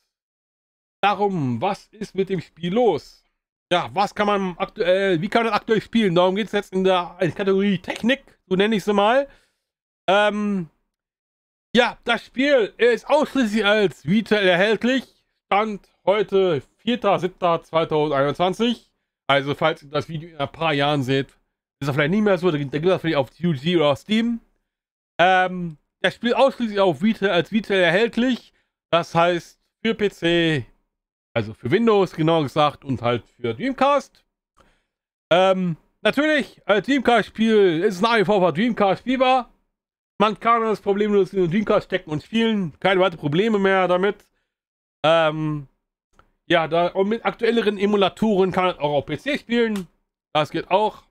darum, was ist mit dem Spiel los? Ja, was kann man aktuell, wie kann man das aktuell spielen? Darum geht es jetzt in der Kategorie Technik, so nenne ich sie mal. Ähm, ja, das Spiel ist ausschließlich als Retail erhältlich. Stand heute 4.7.2021. Also falls ihr das Video in ein paar Jahren seht, ist das vielleicht nicht mehr so. Da gibt es vielleicht auf GG oder Steam. Ähm, das Spiel ausschließlich auf Vita als Vita erhältlich. Das heißt für PC, also für Windows genau gesagt und halt für Dreamcast. Ähm, natürlich, als Dreamcast-Spiel ist es nach wie vor für Dreamcast spielbar. Man kann das problemlos in den Dreamcast stecken und spielen. Keine weiteren Probleme mehr damit. Ähm, ja, da, und mit aktuelleren Emulatoren kann man auch auf PC spielen. Das geht auch.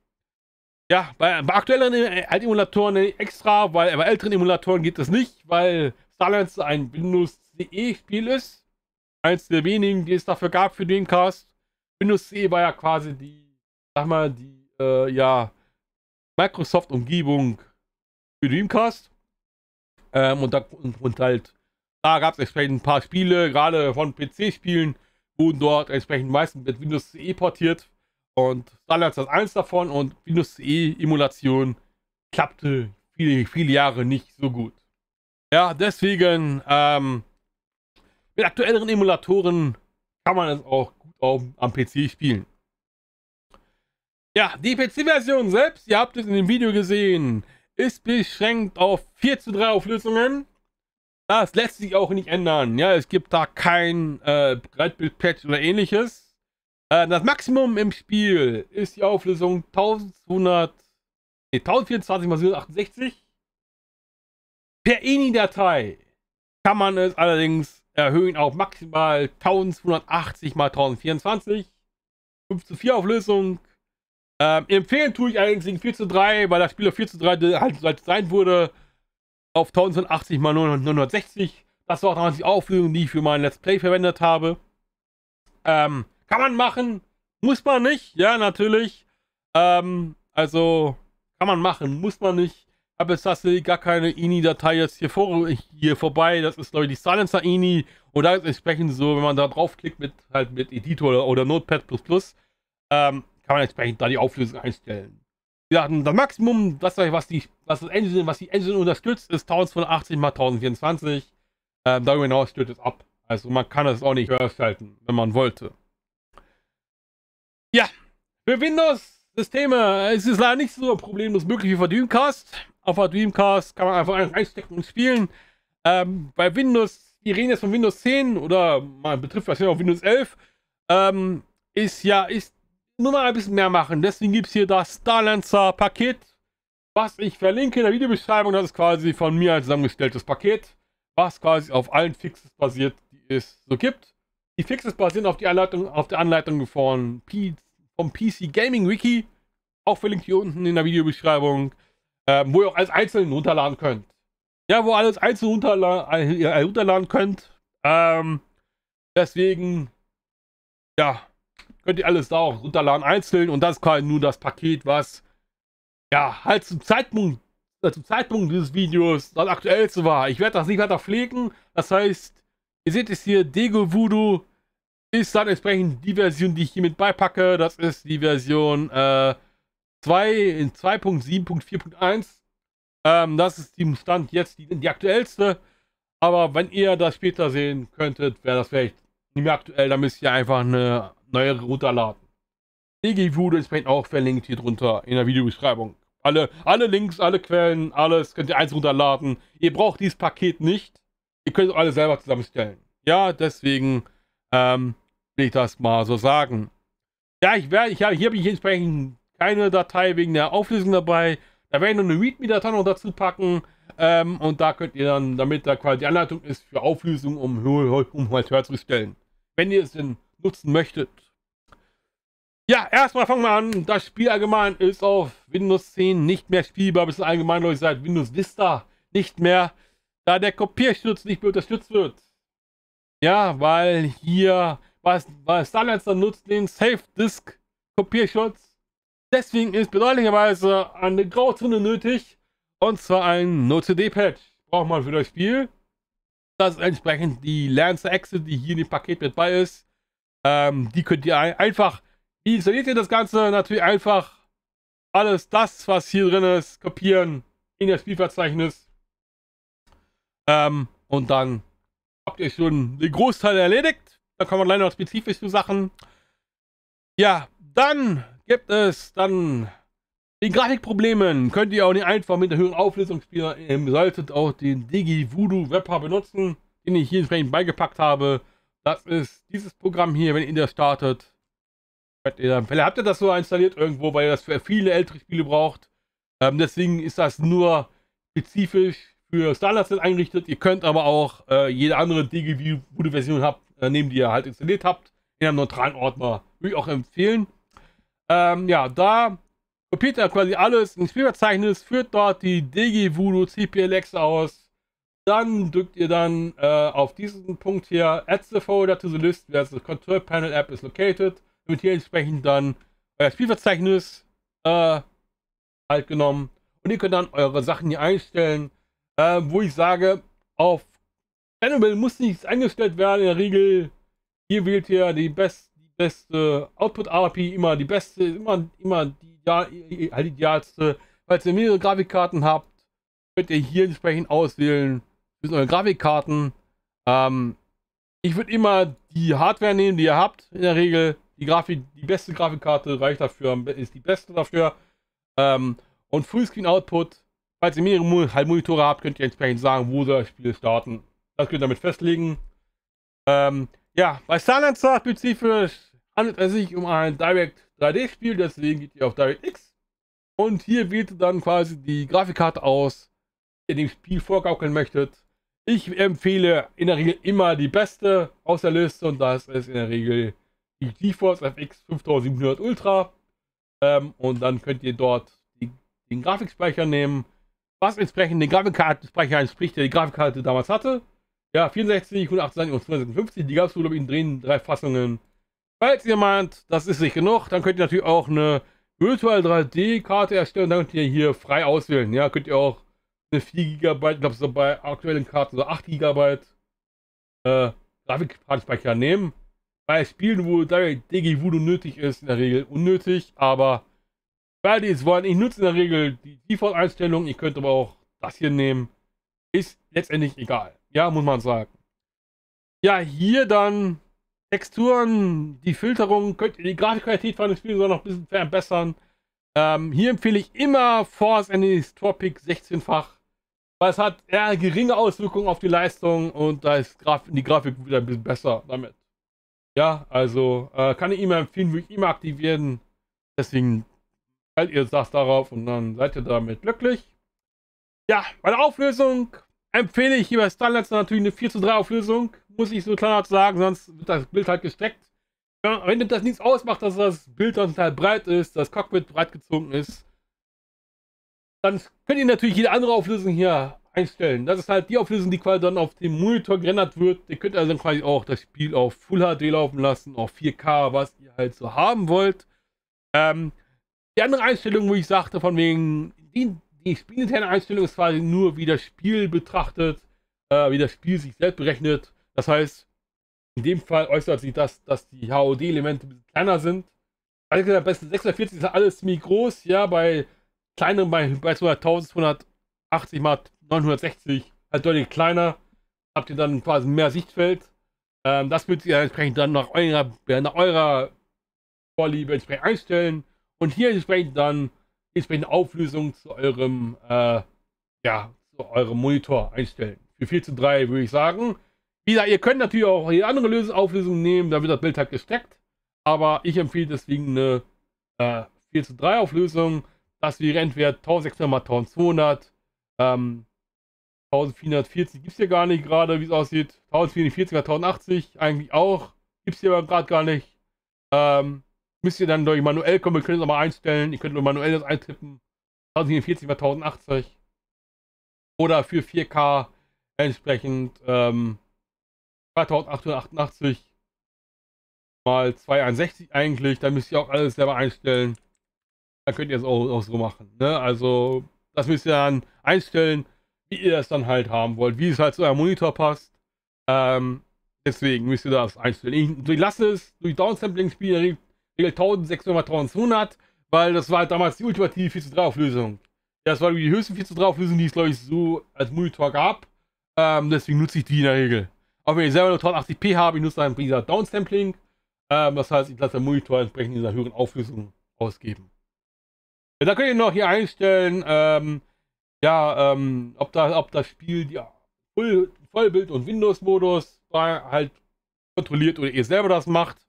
Ja, bei, bei aktuellen äh, Alt-Emulatoren äh, extra, weil bei älteren Emulatoren geht das nicht, weil Starlands ein Windows CE-Spiel ist. Eins der wenigen, die es dafür gab für Dreamcast. Windows CE war ja quasi die, sag mal, die, äh, ja, Microsoft-Umgebung für Dreamcast. Ähm, und, da, und, und halt, da gab es entsprechend ein paar Spiele, gerade von PC-Spielen, wurden dort entsprechend meistens mit Windows CE portiert. Und Starlux ist eins davon und Windows CE-Emulation klappte viele, viele Jahre nicht so gut. Ja, deswegen ähm, mit aktuelleren Emulatoren kann man es auch gut auf, am PC spielen. Ja, die PC-Version selbst, ihr habt es in dem Video gesehen, ist beschränkt auf 4 zu 3 Auflösungen. Das lässt sich auch nicht ändern. Ja, es gibt da kein äh, Breitbild-Patch oder ähnliches. Äh, das Maximum im Spiel ist die Auflösung 1200, nee, 1024 x 768. Per ENI-Datei kann man es allerdings erhöhen auf maximal 1280 x 1024. 5 zu 4 Auflösung. Ähm, empfehlen tue ich allerdings den 4 zu 3, weil das Spiel auf 4 zu 3 halt, halt sein wurde. Auf 1080 x 960. Das war auch damals die Auflösung, die ich für mein Let's Play verwendet habe. Ähm, kann man machen, muss man nicht. Ja, natürlich. Ähm, also kann man machen, muss man nicht. Habe jetzt tatsächlich gar keine INI-Datei jetzt hier, vor, hier vorbei. Das ist, glaube ich, die Silencer INI. Und da ist entsprechend so, wenn man da draufklickt mit halt mit Editor oder, oder Notepad, ähm, kann man entsprechend da die Auflösung einstellen. Wir hatten das Maximum, das, was die, was, das Engine, was die Engine unterstützt, ist 1080 x 1024. Ähm, darüber hinaus stört es ab. Also man kann es auch nicht höher schalten, wenn man wollte. Ja, für Windows-Systeme ist es leider nicht so problemlos möglich wie für Dreamcast. Auf der Dreamcast kann man einfach reinstecken und spielen. Ähm, bei Windows, wir reden jetzt von Windows 10 oder man betrifft wahrscheinlich auch Windows 11, ähm, ist ja, ist nur mal ein bisschen mehr machen. Deswegen gibt es hier das Starlancer-Paket, was ich verlinke in der Videobeschreibung. Das ist quasi von mir ein zusammengestelltes Paket, was quasi auf allen Fixes basiert, die es so gibt. Die Fixes basieren auf, die Anleitung, auf der Anleitung von P vom PC Gaming Wiki. Auch verlinkt hier unten in der Videobeschreibung, äh, wo ihr auch alles einzeln runterladen könnt. Ja, wo ihr alles einzeln runterla äh, runterladen könnt. Ähm, deswegen, ja, könnt ihr alles da auch runterladen einzeln. Und das ist quasi nur das Paket, was, ja, halt zum Zeitpunkt, äh, zum Zeitpunkt dieses Videos das aktuellste war. Ich werde das nicht weiter pflegen. Das heißt, Ihr seht es hier, Dego Voodoo ist dann entsprechend die Version, die ich hier mit beipacke. Das ist die Version äh, 2.7.4.1. Ähm, das ist im Stand jetzt die, die, aktuellste. Aber wenn ihr das später sehen könntet, wäre das vielleicht nicht mehr aktuell. Dann müsst ihr einfach eine neuere runterladen. Dego Voodoo ist auch verlinkt hier drunter in der Videobeschreibung. Alle, alle Links, alle Quellen, alles könnt ihr eins runterladen. Ihr braucht dieses Paket nicht. Ihr könnt es alle selber zusammenstellen. Ja, deswegen ähm, will ich das mal so sagen. Ja, ich werde, ich, hier habe ich entsprechend keine Datei wegen der Auflösung dabei. Da werde ich noch eine README-Datei noch dazu packen. Ähm, und da könnt ihr dann, damit da quasi die Anleitung ist für Auflösung, um, um halt stellen. Wenn ihr es denn nutzen möchtet. Ja, erstmal fangen wir an. Das Spiel allgemein ist auf Windows 10 nicht mehr spielbar, bis allgemein Leute seit Windows Vista nicht mehr, da der Kopierschutz nicht mehr unterstützt wird. Ja, weil hier, was, weil Starlancer nutzt den Safe Disk Kopierschutz. Deswegen ist bedeutlicherweise eine Grauzone nötig. Und zwar ein No-CD-Patch braucht man für das Spiel. Das ist entsprechend die Lancer Exe, die hier in dem Paket mit bei ist. Ähm, die könnt ihr einfach, wie installiert ihr das Ganze? Natürlich einfach alles das, was hier drin ist, kopieren in das Spielverzeichnis. Ähm, und dann habt ihr schon den Großteil erledigt. Da kommen wir leider noch spezifisch zu Sachen. Ja, dann gibt es dann den Grafikproblemen. Könnt ihr auch nicht einfach mit der höheren Auflösung spielen. Ihr solltet auch den Digi Voodoo Webper benutzen, den ich hier entsprechend beigepackt habe. Das ist dieses Programm hier, wenn ihr das startet. Vielleicht habt ihr das so installiert irgendwo, weil ihr das für viele ältere Spiele braucht. Ähm, deswegen ist das nur spezifisch für Starlast eingerichtet. Ihr könnt aber auch äh, jede andere DGV-Version habt, äh, nehmen, die ihr halt installiert habt, in einem neutralen Ordner. Würde ich auch empfehlen. Ähm, ja, da kopiert er quasi alles ins Spielverzeichnis, führt dort die DG Voodoo CPLX aus. Dann drückt ihr dann äh, auf diesen Punkt hier, add the folder to the list where the control panel app is located. Damit hier entsprechend dann euer Spielverzeichnis äh, halt genommen. Und ihr könnt dann eure Sachen hier einstellen äh, wo ich sage, auf Animal muss nichts eingestellt werden. In der Regel, hier wählt ihr die, best, beste output rp immer die beste, immer, immer die, halt die idealste. Falls ihr mehrere Grafikkarten habt, könnt ihr hier entsprechend auswählen. Das sind eure Grafikkarten. Ähm, ich würde immer die Hardware nehmen, die ihr habt. In der Regel die Grafik, die beste Grafikkarte reicht dafür, ist die beste dafür. Ähm, und Fullscreen Output Falls ihr mehrere Halbmonitore habt, könnt ihr entsprechend sagen, wo das Spiel starten. Das könnt ihr damit festlegen. Ähm, ja, bei Silencer spezifisch handelt es sich um ein Direct 3D-Spiel, deswegen geht ihr auf DirectX. Und hier wählt ihr dann quasi die Grafikkarte aus, die ihr dem Spiel vorgaukeln möchtet. Ich empfehle in der Regel immer die beste aus der Liste und das ist in der Regel die GeForce FX 5700 Ultra. Ähm, und dann könnt ihr dort die, den Grafikspeicher nehmen was entsprechend den Grafikkartenspeicher entspricht, also der die Grafikkarte damals hatte. Ja, 64, 128 und 256, die gab es glaube ich in drehen drei Fassungen. Falls ihr meint, das ist nicht genug, dann könnt ihr natürlich auch eine Virtual 3D-Karte erstellen, dann könnt ihr hier frei auswählen. Ja, könnt ihr auch eine 4 GB, ich glaube so bei aktuellen Karten so 8 GB äh, Grafikkartenspeicher nehmen. Bei Spielen, wo DG Voodoo nötig ist, in der Regel unnötig, aber Buddies wollen, ich nutze in der Regel die Default-Einstellung, ich könnte aber auch das hier nehmen. Ist letztendlich egal. Ja, muss man sagen. Ja, hier dann Texturen, die Filterung, könnt ihr die Grafikqualität von dem Spiel sogar noch ein bisschen verbessern. Ähm, hier empfehle ich immer Force Enemies Tropic 16-fach, weil es hat eher geringe Auswirkungen auf die Leistung und da ist die Grafik wieder ein bisschen besser damit. Ja, also äh, kann ich immer empfehlen, würde ich immer aktivieren. Deswegen halt ihr sagt darauf und dann seid ihr damit glücklich. Ja, bei der Auflösung empfehle ich hier bei Starlands natürlich eine 4 zu 3 Auflösung. Muss ich so klar sagen, sonst wird das Bild halt gestreckt. Ja, wenn das nichts ausmacht, dass das Bild dann total breit ist, das Cockpit breit gezogen ist, dann könnt ihr natürlich jede andere Auflösung hier einstellen. Das ist halt die Auflösung, die quasi dann auf dem Monitor gerendert wird. Ihr könnt also dann quasi auch das Spiel auf Full HD laufen lassen, auf 4K, was ihr halt so haben wollt. Ähm, die andere Einstellung, wo ich sagte, von wegen, die, die spielinterne Einstellung ist quasi nur, wie das Spiel betrachtet, äh, wie das Spiel sich selbst berechnet. Das heißt, in dem Fall äußert sich das, dass die HOD-Elemente kleiner sind. Also gesagt, bei 46 ist alles ziemlich groß, ja, bei kleineren, bei, bei 1280 mal 960 halt deutlich kleiner. Habt ihr dann quasi mehr Sichtfeld. Ähm, das wird ihr entsprechend dann nach eurer, nach eurer Vorliebe entsprechend einstellen. Und hier entsprechend dann entsprechende Auflösung zu eurem, äh, ja, zu eurem Monitor einstellen. Für 4 zu 3 würde ich sagen. Wieder, ihr könnt natürlich auch hier andere Lös Auflösungen nehmen, da wird das Bild halt gestreckt. Aber ich empfehle deswegen eine äh, 4 zu 3 Auflösung. Das wäre entweder 1600 x 1200, ähm, 1440 gibt es hier gar nicht gerade, wie es aussieht. 1440 x 1080 eigentlich auch, gibt es hier aber gerade gar nicht. Ähm, müsst ihr dann durch manuell kommen. Wir können es aber einstellen. Ihr könnt nur manuell das eintippen. 1040 x 1080. Oder für 4K entsprechend ähm, 2888 mal 261 eigentlich. Da müsst ihr auch alles selber einstellen. Da könnt ihr es auch, auch, so machen. Ne? Also das müsst ihr dann einstellen, wie ihr es dann halt haben wollt. Wie es halt zu eurem Monitor passt. Ähm, deswegen müsst ihr das einstellen. Ich, ich lasse es durch Downsampling-Spiel regelt 1600 1200, weil das war halt damals die ultimative 4 zu 3 Auflösung. Das war die höchste 4 zu 3 Auflösung, die es glaube ich so als Monitor gab. Ähm, deswegen nutze ich die in der Regel. Auch wenn ich selber nur 1080p habe, ich nutze dann dieser Downsampling. Ähm, das heißt, ich lasse den Monitor entsprechend in dieser höheren Auflösung ausgeben. Ja, da könnt ihr noch hier einstellen, ähm, ja, ähm, ob, da, ob das Spiel die Vollbild- und Windows-Modus halt kontrolliert oder ihr selber das macht.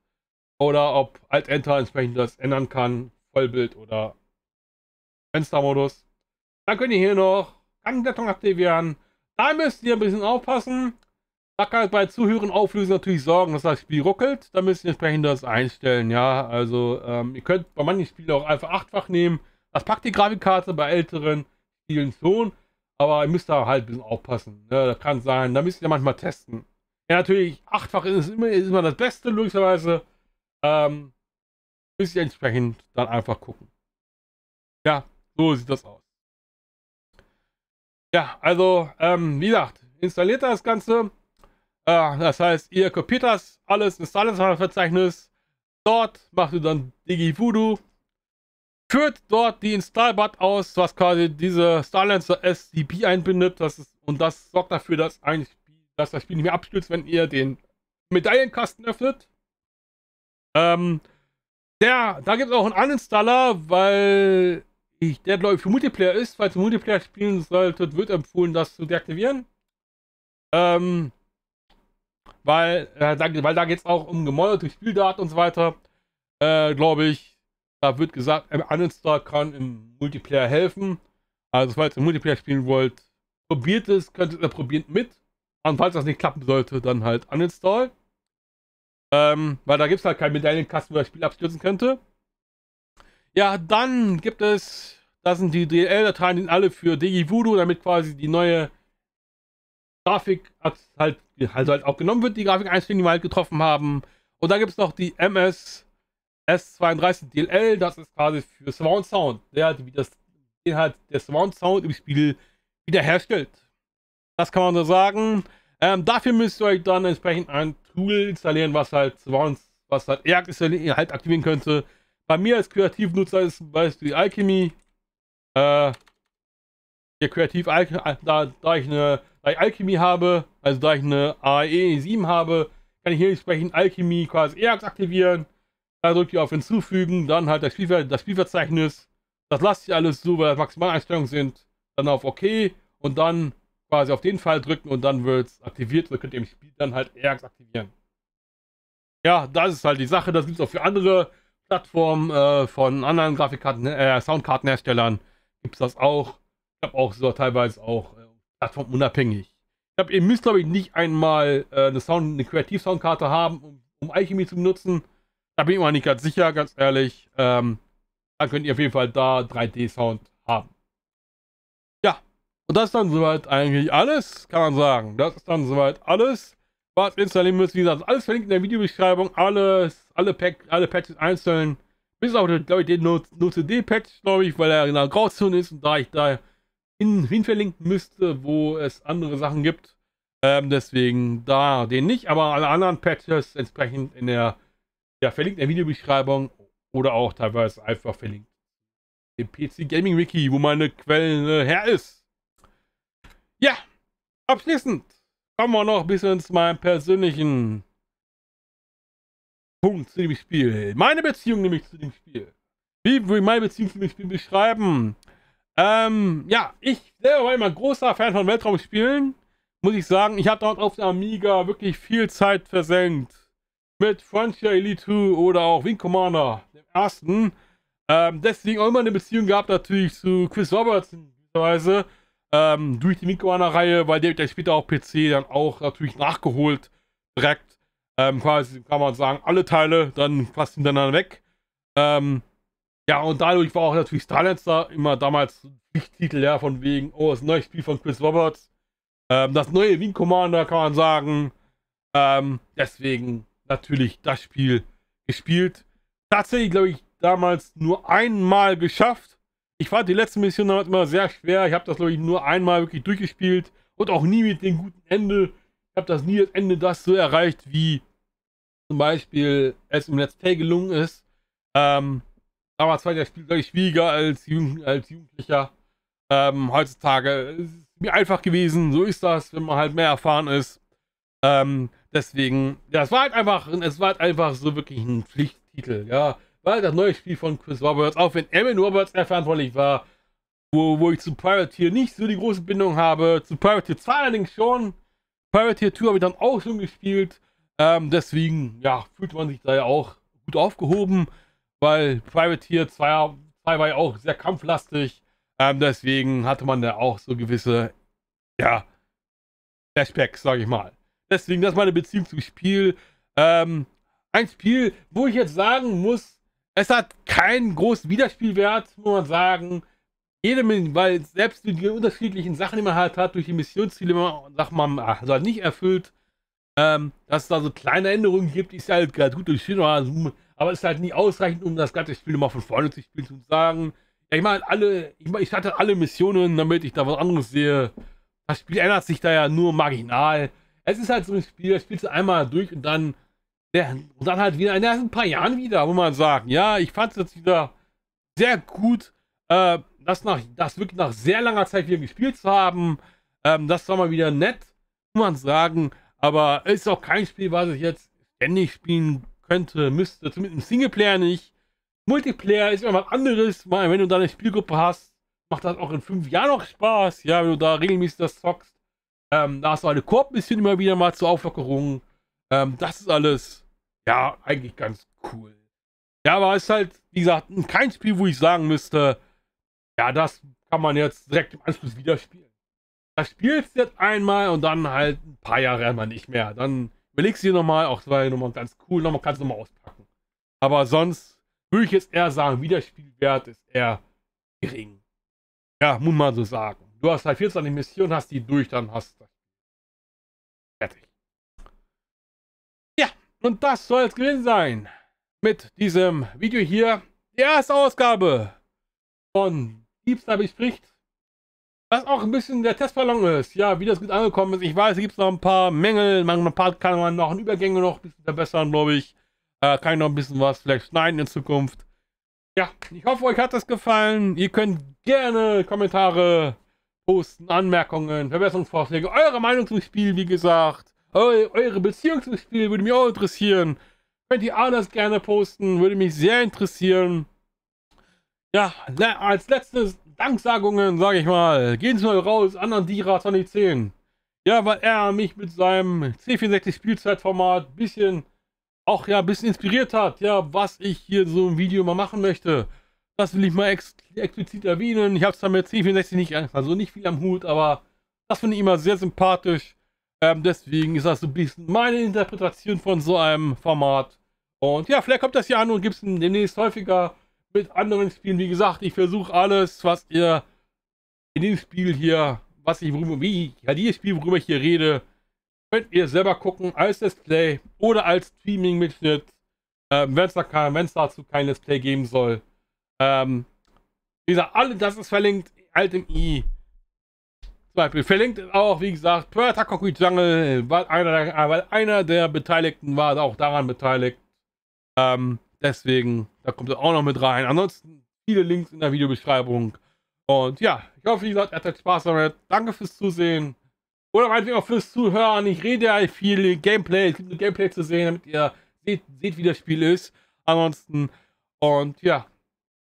Oder ob Alt-Enter entsprechend das ändern kann, Vollbild oder Fenstermodus. Dann könnt ihr hier noch Kantengattung aktivieren. Da müsst ihr ein bisschen aufpassen. Da kann es bei Zuhören auflösen natürlich sorgen, dass das Spiel ruckelt. Da müsst ihr entsprechend das einstellen, ja. Also ähm, ihr könnt bei manchen Spielen auch einfach achtfach nehmen. Das packt die Grafikkarte bei älteren Spielen schon. Aber ihr müsst da halt ein bisschen aufpassen. Ne? Das kann sein. Da müsst ihr manchmal testen. Ja, natürlich, achtfach ist immer, ist immer das Beste, logischerweise. Ähm, bis ich entsprechend dann einfach gucken. Ja, so sieht das aus. Ja, also, ähm, wie gesagt, installiert das Ganze. Äh, das heißt, ihr kopiert das alles ins Verzeichnis. Dort macht ihr dann DigiVoodoo. Führt dort die install Installbat aus, was quasi diese Starlancer SDB einbindet. Das ist, und das sorgt dafür, dass, ein Spiel, dass das Spiel nicht mehr abstürzt, wenn ihr den Medaillenkasten öffnet. Ähm, der, da gibt es auch einen Uninstaller, weil ich, der glaube ich für Multiplayer ist. Falls ihr Multiplayer spielen solltet, wird empfohlen, das zu deaktivieren. Ähm, weil, äh, da, weil da geht es auch um gemoniterte Spieldaten und so weiter. Äh, glaube ich, da wird gesagt, ein Uninstall kann im Multiplayer helfen. Also falls ihr Multiplayer spielen wollt, probiert es, könnt ihr probieren mit. Und falls das nicht klappen sollte, dann halt Uninstall. Ähm, weil da gibt es halt keinen Medaillenkasten, wo das Spiel abstürzen könnte. Ja, dann gibt es, das sind die DL-Dateien, die sind alle für Digivoodoo, damit quasi die neue Grafik halt, also halt auch genommen wird, die Grafikeinstellungen, die wir halt getroffen haben. Und da gibt es noch die MS S32 DLL, das ist quasi für Surround Sound, der halt, wie das, den halt der Surround Sound im Spiel wiederherstellt. Das kann man so sagen. Ähm, dafür müsst ihr euch dann entsprechend ein Tool installieren, was halt sonst, was halt eher halt aktivieren könnte. Bei mir als Kreativnutzer ist zum Beispiel Alchemy. Äh, hier Kreativ, äh, da, da ich eine da ich Alchemy habe, also da ich eine AE 7 habe, kann ich hier entsprechend Alchemy quasi EAX aktivieren. Da drückt ihr auf Hinzufügen, dann halt das, Spielver das Spielverzeichnis. Das lasst ihr alles so, weil das Maximaleinstellungen sind. Dann auf OK und dann quasi auf den Fall drücken und dann wird es aktiviert. Dann könnt ihr im Spiel dann halt Ajax aktivieren. Ja, das ist halt die Sache. Das gibt es auch für andere Plattformen äh, von anderen Grafikkarten, ne, äh, Soundkartenherstellern. Gibt es das auch. Ich habe auch so teilweise auch äh, plattformunabhängig. Ich hab, ihr müsst, glaube ich, nicht einmal äh, eine, Sound, eine Kreativ-Soundkarte haben, um, um Alchemy zu benutzen. Da bin ich mir nicht ganz sicher, ganz ehrlich. Ähm, dann könnt ihr auf jeden Fall da 3D-Sound haben. Und das ist dann soweit eigentlich alles, kann man sagen. Das ist dann soweit alles, was wir installieren müssen. Wie gesagt, alles verlinkt in der Videobeschreibung. Alles, alle, Pack, alle Patches einzeln. Bis auf, glaube ich, den NoCD-Patch, glaube ich, weil er in genau der Grauzone ist und da ich da hin, hin verlinken müsste, wo es andere Sachen gibt. Ähm, deswegen da den nicht, aber alle anderen Patches entsprechend in der, ja, verlinkt in der Videobeschreibung oder auch teilweise einfach verlinkt im PC Gaming Wiki, wo meine Quelle her ist. Ja, abschließend kommen wir noch ein bisschen zu meinem persönlichen Punkt zu dem Spiel. Meine Beziehung nämlich zu dem Spiel. Wie würde ich meine Beziehung zu dem Spiel beschreiben? Ähm, ja, ich selber war immer großer Fan von Weltraumspielen. Muss ich sagen, ich habe dort auf der Amiga wirklich viel Zeit versenkt. Mit Frontier Elite 2 oder auch Wing Commander, dem ersten. Ähm, deswegen auch immer eine Beziehung gehabt natürlich zu Chris Robertson, beziehungsweise ähm, durch die Nikoana-Reihe, weil der habe ich später auf PC dann auch natürlich nachgeholt. Direkt ähm, quasi kann man sagen, alle Teile dann fast hintereinander weg. Ähm, ja, und dadurch war auch natürlich Starlancer immer damals Pflichttitel, ja, von wegen, oh, das neue Spiel von Chris Roberts. Ähm, das neue Wing Commander kann man sagen. Ähm, deswegen natürlich das Spiel gespielt. Tatsächlich, glaube ich, damals nur einmal geschafft. Ich fand die letzte Mission damals immer sehr schwer. Ich habe das, glaube ich, nur einmal wirklich durchgespielt und auch nie mit dem guten Ende. Ich habe das nie das Ende das so erreicht, wie zum Beispiel es im Let's Play gelungen ist. Ähm, damals war das Spiel deutlich schwieriger als, Jugend, als Jugendlicher. Ähm, heutzutage ist es mir einfach gewesen. So ist das, wenn man halt mehr erfahren ist. Ähm, deswegen, das war halt einfach, es war halt einfach so wirklich ein Pflichttitel, ja weil das neue Spiel von Chris Roberts, auch wenn Emin Roberts er verantwortlich war, wo, wo ich zu Pirateer nicht so die große Bindung habe, zu Pirateer 2 allerdings schon, Pirateer 2 habe ich dann auch schon gespielt, ähm, deswegen, ja, fühlt man sich da ja auch gut aufgehoben, weil Pirateer 2, 2 war ja auch sehr kampflastig, ähm, deswegen hatte man da auch so gewisse, ja, Flashbacks, sage ich mal. Deswegen, das ist meine Beziehung zum Spiel. Ähm, ein Spiel, wo ich jetzt sagen muss, es hat keinen großen Widerspielwert, muss man sagen. Jede, weil selbst die unterschiedlichen Sachen, die man halt hat, durch die Missionsziele, sagt man, ah, also halt nicht erfüllt, ähm, dass es da so kleine Änderungen gibt, ist halt ganz gut durchschieden, also, aber ist halt nicht ausreichend, um das ganze Spiel nochmal von vorne zu spielen, zu sagen, ja, ich meine, alle, ich, mein, ich hatte alle Missionen, damit ich da was anderes sehe. Das Spiel ändert sich da ja nur marginal. Es ist halt so ein Spiel, das spielst du einmal durch und dann der, und dann halt wieder in ein paar Jahren wieder, wo man sagt, ja, ich fand es jetzt wieder sehr gut, äh, das, nach, das wirklich nach sehr langer Zeit wieder gespielt zu haben. Ähm, das war mal wieder nett, muss man sagen. Aber ist auch kein Spiel, was ich jetzt ständig spielen könnte, müsste. Zumindest im Singleplayer nicht. Multiplayer ist immer was anderes. Mal, wenn du da eine Spielgruppe hast, macht das auch in fünf Jahren noch Spaß. Ja, wenn du da regelmäßig das zockst. Ähm, da hast du eine Koop-Mission immer wieder mal zur Auflockerung. Ähm, das ist alles ja, eigentlich ganz cool. Ja, aber es ist halt, wie gesagt, kein Spiel, wo ich sagen müsste, ja, das kann man jetzt direkt im Anschluss wieder spielen. Das spielst du jetzt einmal und dann halt ein paar Jahre einmal nicht mehr. Dann überlegst du dir nochmal, auch zwei nochmal ganz cool, nochmal kannst du nochmal auspacken. Aber sonst würde ich jetzt eher sagen, Wiederspielwert ist eher gering. Ja, muss man so sagen. Du hast halt 24 Missionen, hast die durch, dann hast du Fertig. Und das soll es gewesen sein mit diesem Video hier. Die erste Ausgabe von Diebstahl spricht. Was auch ein bisschen der Testballon ist. Ja, wie das gut angekommen ist. Ich weiß, es gibt noch ein paar Mängel. Manchmal kann man noch Übergänge noch ein bisschen verbessern, glaube ich. Äh, kann ich noch ein bisschen was vielleicht schneiden in Zukunft. Ja, ich hoffe, euch hat das gefallen. Ihr könnt gerne Kommentare posten, Anmerkungen, Verbesserungsvorschläge, eure Meinung zum Spiel, wie gesagt. Eu eure Beziehungsspiele würde mich auch interessieren. Könnt ihr alles gerne posten, würde mich sehr interessieren. Ja, als letztes Danksagungen, sage ich mal. Gehen Sie mal raus an Andira 2010. Ja, weil er mich mit seinem C64 Spielzeitformat bisschen auch ja ein bisschen inspiriert hat, ja, was ich hier so im Video mal machen möchte. Das will ich mal ex explizit erwähnen. Ich habe es damit C64 nicht, also nicht viel am Hut, aber das finde ich immer sehr sympathisch. Ähm, deswegen ist das so ein bisschen meine Interpretation von so einem Format. Und ja, vielleicht kommt das ja an und gibt es demnächst häufiger mit anderen Spielen. Wie gesagt, ich versuche alles, was ihr in dem Spiel hier, was ich, worüber, wie, ja, dieses Spiel, worüber ich hier rede, könnt ihr selber gucken als Display oder als Streaming-Mitschnitt, äh, wenn es da dazu kein Display geben soll. Ähm, wie gesagt, alle das ist verlinkt, alt im i. Beispiel verlinkt auch, wie gesagt, Puerta Coquitange, weil einer, äh, weil einer der Beteiligten war auch daran beteiligt. Ähm, deswegen, da kommt er auch noch mit rein. Ansonsten viele Links in der Videobeschreibung. Und ja, ich hoffe, wie gesagt, ihr hattet Spaß damit. Danke fürs Zusehen. Oder meinetwegen auch fürs Zuhören. Ich rede ja viel Gameplay. Es gibt Gameplay zu sehen, damit ihr seht, seht, wie das Spiel ist. Ansonsten, und ja.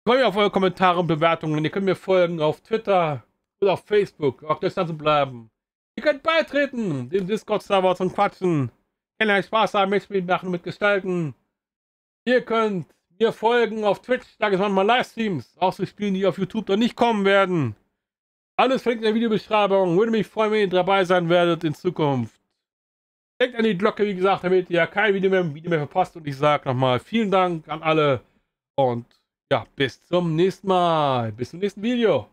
Ich freue mich auf eure Kommentare und Bewertungen. Ihr könnt mir folgen auf Twitter, oder auf Facebook, auf Distanz zu bleiben. Ihr könnt beitreten, dem Discord-Server zum Quatschen. Kann euch Spaß haben, mitmachen, mitgestalten. Ihr könnt mir folgen auf Twitch, da gibt es manchmal Livestreams, auch zu Spielen, die auf YouTube noch nicht kommen werden. Alles verlinkt in der Videobeschreibung. Würde mich freuen, wenn ihr dabei sein werdet in Zukunft. Denkt an die Glocke, wie gesagt, damit ihr kein Video mehr, Video mehr verpasst. Und ich sage nochmal vielen Dank an alle und ja, bis zum nächsten Mal. Bis zum nächsten Video.